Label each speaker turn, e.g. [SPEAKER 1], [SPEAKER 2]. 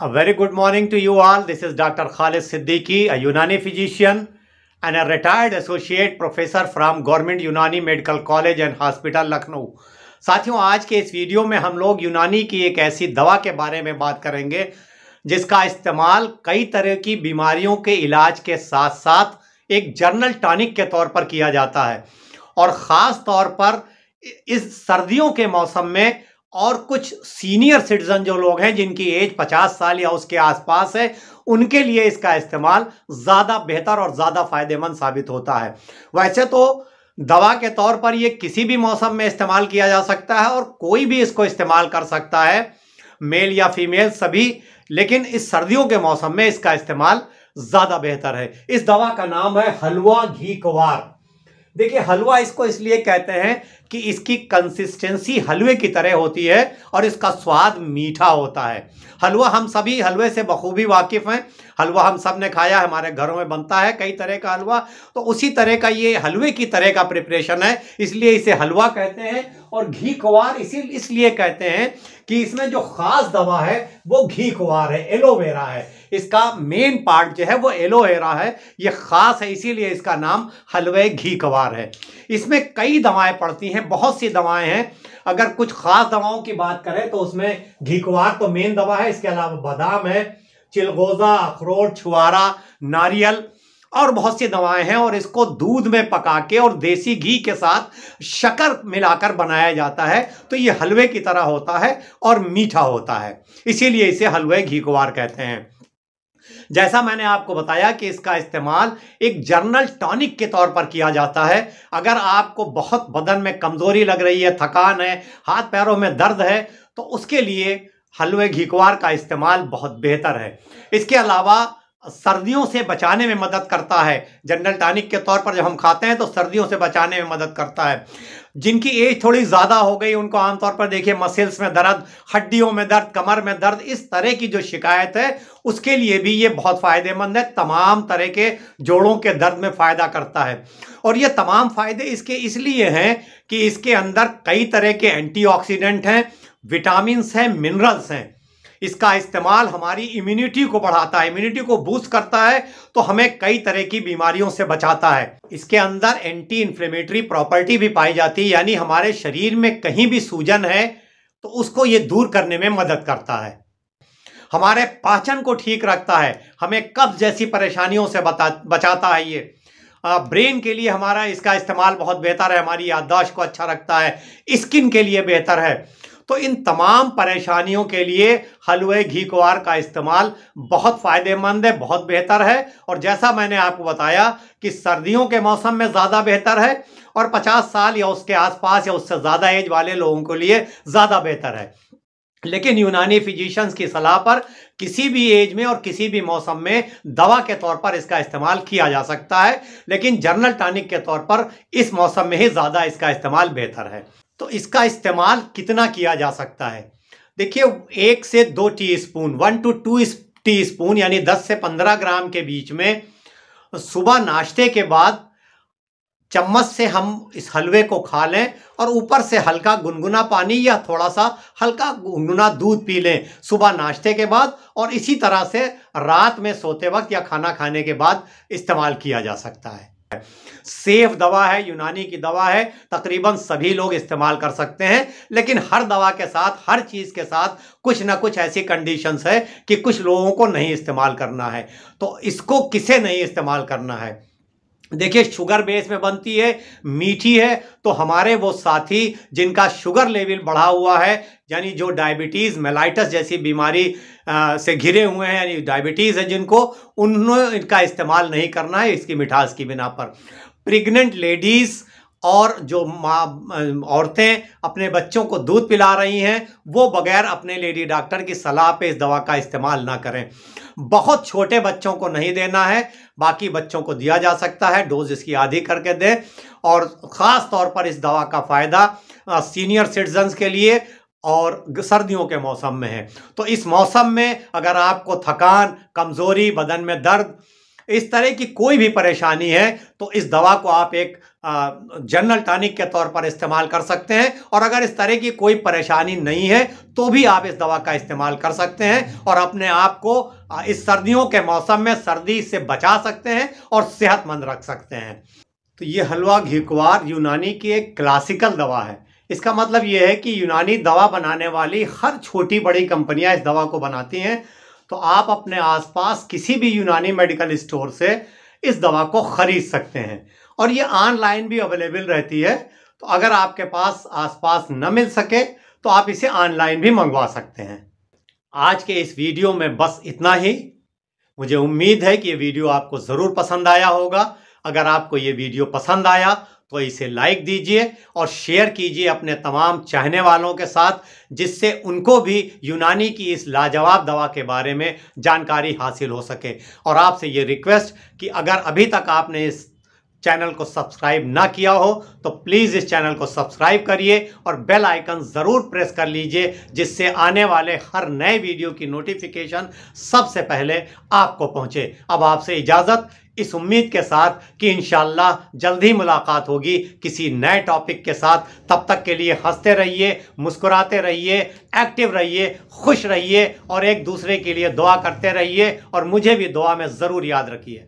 [SPEAKER 1] A very good morning to you all. This is Dr. Khalid Siddiqui, a Unani physician and a retired associate professor from Government Unani Medical College and Hospital Lucknow. साथियों आज के इस video में हम लोग यूनानी की एक ऐसी दवा के बारे में बात करेंगे जिसका इस्तेमाल कई तरह की बीमारियों के इलाज के साथ साथ एक जर्नल टॉनिक के तौर पर किया जाता है और ख़ास तौर पर इस सर्दियों के मौसम में और कुछ सीनियर सिटीजन जो लोग हैं जिनकी एज 50 साल या उसके आसपास है उनके लिए इसका इस्तेमाल ज़्यादा बेहतर और ज़्यादा फायदेमंद साबित होता है वैसे तो दवा के तौर पर यह किसी भी मौसम में इस्तेमाल किया जा सकता है और कोई भी इसको इस्तेमाल कर सकता है मेल या फीमेल सभी लेकिन इस सर्दियों के मौसम में इसका इस्तेमाल ज़्यादा बेहतर है इस दवा का नाम है हलवा घी कवार देखिए हलवा इसको इसलिए कहते हैं कि इसकी कंसिस्टेंसी हलवे की तरह होती है और इसका स्वाद मीठा होता है हलवा हम सभी हलवे से बखूबी वाकिफ़ हैं हलवा हम सब ने खाया है हमारे घरों में बनता है कई तरह का हलवा तो उसी तरह का ये हलवे की तरह का प्रिपरेशन है इसलिए इसे हलवा कहते हैं और घी कुवार इसी इसलिए कहते हैं कि इसमें जो ख़ास दवा है वो घी कुवार है एलोवेरा है इसका मेन पार्ट जो है वो एलोवेरा है ये ख़ास है इसीलिए इसका नाम हलवे घी कवार है इसमें कई दवाएं पड़ती हैं बहुत सी दवाएं हैं अगर कुछ ख़ास दवाओं की बात करें तो उसमें घी कवार तो मेन दवा है इसके अलावा बादाम है चिलगोज़ा अखरोट छुआरा नारियल और बहुत सी दवाएं हैं और इसको दूध में पका के और देसी घी के साथ शक्कर मिलाकर बनाया जाता है तो ये हलवे की तरह होता है और मीठा होता है इसीलिए इसे हलवे घी कुवार कहते हैं जैसा मैंने आपको बताया कि इसका इस्तेमाल एक जर्नल टॉनिक के तौर पर किया जाता है अगर आपको बहुत बदन में कमज़ोरी लग रही है थकान है हाथ पैरों में दर्द है तो उसके लिए हलवे घीकवार का इस्तेमाल बहुत बेहतर है इसके अलावा सर्दियों से बचाने में मदद करता है जनरल टॉनिक के तौर पर जब हम खाते हैं तो सर्दियों से बचाने में मदद करता है जिनकी एज थोड़ी ज़्यादा हो गई उनको आमतौर पर देखिए मसल्स में दर्द हड्डियों में दर्द कमर में दर्द इस तरह की जो शिकायत है उसके लिए भी ये बहुत फ़ायदेमंद है तमाम तरह के जोड़ों के दर्द में फ़ायदा करता है और ये तमाम फ़ायदे इसके इसलिए हैं कि इसके अंदर कई तरह के एंटी हैं विटामिन हैं मिनरल्स हैं इसका इस्तेमाल हमारी इम्यूनिटी को बढ़ाता है इम्यूनिटी को बूस्ट करता है तो हमें कई तरह की बीमारियों से बचाता है इसके अंदर एंटी इन्फ्लेमेटरी प्रॉपर्टी भी पाई जाती है यानी हमारे शरीर में कहीं भी सूजन है तो उसको ये दूर करने में मदद करता है हमारे पाचन को ठीक रखता है हमें कब्ज जैसी परेशानियों से बता बचाता है ये ब्रेन के लिए हमारा इसका इस्तेमाल बहुत बेहतर है हमारी याददाश्त को अच्छा रखता है स्किन के लिए बेहतर है तो इन तमाम परेशानियों के लिए हलवे घी कुआर का इस्तेमाल बहुत फ़ायदेमंद है बहुत बेहतर है और जैसा मैंने आपको बताया कि सर्दियों के मौसम में ज़्यादा बेहतर है और 50 साल या उसके आसपास या उससे ज़्यादा एज वाले लोगों के लिए ज़्यादा बेहतर है लेकिन यूनानी फिजिशियंस की सलाह पर किसी भी एज में और किसी भी मौसम में दवा के तौर पर इसका इस्तेमाल किया जा सकता है लेकिन जर्नल टॉनिक के तौर पर इस मौसम में ही ज़्यादा इसका इस्तेमाल बेहतर है तो इसका इस्तेमाल कितना किया जा सकता है देखिए एक से दो teaspoon one to two teaspoon यानी दस से पंद्रह ग्राम के बीच में सुबह नाश्ते के बाद चम्मच से हम इस हलवे को खा लें और ऊपर से हल्का गुनगुना पानी या थोड़ा सा हल्का गुनगुना दूध पी लें सुबह नाश्ते के बाद और इसी तरह से रात में सोते वक्त या खाना खाने के बाद इस्तेमाल किया जा सकता है सेफ दवा है यूनानी की दवा है तकरीबन सभी लोग इस्तेमाल कर सकते हैं लेकिन हर दवा के साथ हर चीज़ के साथ कुछ ना कुछ ऐसी कंडीशंस है कि कुछ लोगों को नहीं इस्तेमाल करना है तो इसको किसे नहीं इस्तेमाल करना है देखिए शुगर बेस में बनती है मीठी है तो हमारे वो साथी जिनका शुगर लेवल बढ़ा हुआ है यानी जो डायबिटीज़ मेलाइटस जैसी बीमारी आ, से घिरे हुए हैं यानी डायबिटीज़ है जिनको उन्होंने इनका इस्तेमाल नहीं करना है इसकी मिठास की बिना पर प्रेग्नेंट लेडीज़ और जो माँ औरतें अपने बच्चों को दूध पिला रही हैं वो बगैर अपने लेडी डॉक्टर की सलाह पे इस दवा का इस्तेमाल ना करें बहुत छोटे बच्चों को नहीं देना है बाकी बच्चों को दिया जा सकता है डोज इसकी आधी करके दें और ख़ास तौर पर इस दवा का फ़ायदा सीनियर सिटीजन्स के लिए और सर्दियों के मौसम में है तो इस मौसम में अगर आपको थकान कमज़ोरी बदन में दर्द इस तरह की कोई भी परेशानी है तो इस दवा को आप एक जनरल टॉनिक के तौर पर इस्तेमाल कर सकते हैं और अगर इस तरह की कोई परेशानी नहीं है तो भी आप इस दवा का इस्तेमाल कर सकते हैं और अपने आप को इस सर्दियों के मौसम में सर्दी से बचा सकते हैं और सेहतमंद रख सकते हैं तो ये हलवा घिकवार यूनानी की एक क्लासिकल दवा है इसका मतलब ये है कि यूनानी दवा बनाने वाली हर छोटी बड़ी कंपनियाँ इस दवा को बनाती हैं तो आप अपने आसपास किसी भी यूनानी मेडिकल स्टोर से इस दवा को ख़रीद सकते हैं और ये ऑनलाइन भी अवेलेबल रहती है तो अगर आपके पास आसपास न मिल सके तो आप इसे ऑनलाइन भी मंगवा सकते हैं आज के इस वीडियो में बस इतना ही मुझे उम्मीद है कि ये वीडियो आपको ज़रूर पसंद आया होगा अगर आपको ये वीडियो पसंद आया तो इसे लाइक दीजिए और शेयर कीजिए अपने तमाम चाहने वालों के साथ जिससे उनको भी यूनानी की इस लाजवाब दवा के बारे में जानकारी हासिल हो सके और आपसे ये रिक्वेस्ट कि अगर अभी तक आपने इस चैनल को सब्सक्राइब ना किया हो तो प्लीज़ इस चैनल को सब्सक्राइब करिए और बेल आइकन ज़रूर प्रेस कर लीजिए जिससे आने वाले हर नए वीडियो की नोटिफिकेशन सबसे पहले आपको पहुंचे अब आपसे इजाज़त इस उम्मीद के साथ कि इन जल्द ही मुलाकात होगी किसी नए टॉपिक के साथ तब तक के लिए हंसते रहिए मुस्कुराते रहिए एक्टिव रहिए खुश रहिए और एक दूसरे के लिए दुआ करते रहिए और मुझे भी दुआ में ज़रूर याद रखिए